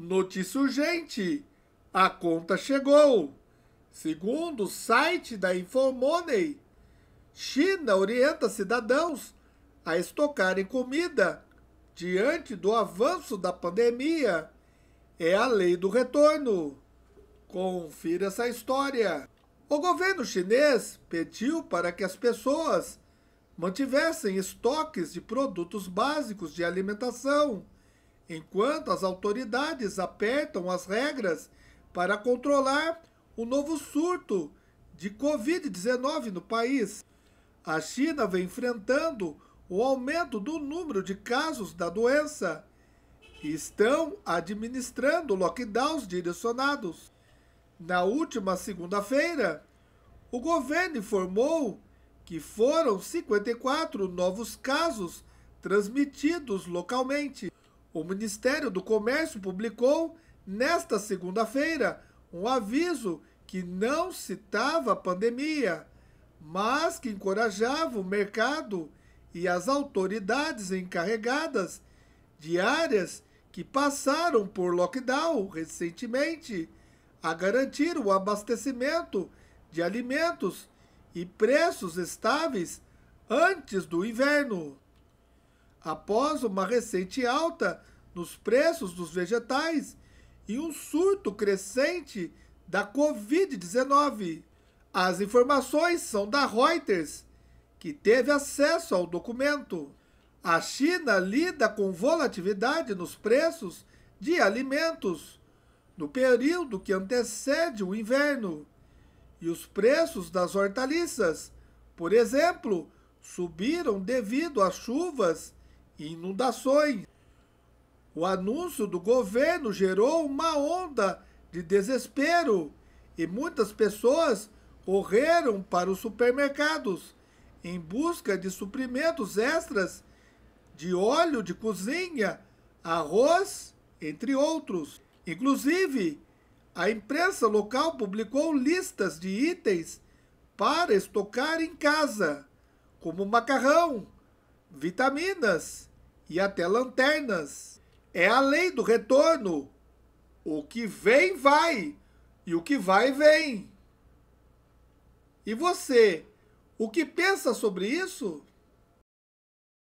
Notícia urgente: a conta chegou. Segundo o site da Infomoney, China orienta cidadãos a estocarem comida diante do avanço da pandemia. É a lei do retorno. Confira essa história. O governo chinês pediu para que as pessoas mantivessem estoques de produtos básicos de alimentação enquanto as autoridades apertam as regras para controlar o novo surto de Covid-19 no país. A China vem enfrentando o aumento do número de casos da doença e estão administrando lockdowns direcionados. Na última segunda-feira, o governo informou que foram 54 novos casos transmitidos localmente. O Ministério do Comércio publicou, nesta segunda-feira, um aviso que não citava a pandemia, mas que encorajava o mercado e as autoridades encarregadas de áreas que passaram por lockdown recentemente a garantir o abastecimento de alimentos e preços estáveis antes do inverno após uma recente alta nos preços dos vegetais e um surto crescente da Covid-19. As informações são da Reuters, que teve acesso ao documento. A China lida com volatilidade nos preços de alimentos no período que antecede o inverno. E os preços das hortaliças, por exemplo, subiram devido às chuvas inundações. O anúncio do governo gerou uma onda de desespero e muitas pessoas correram para os supermercados em busca de suprimentos extras de óleo de cozinha, arroz, entre outros. Inclusive, a imprensa local publicou listas de itens para estocar em casa, como macarrão, vitaminas, e até lanternas. É a lei do retorno. O que vem, vai, e o que vai, vem. E você, o que pensa sobre isso?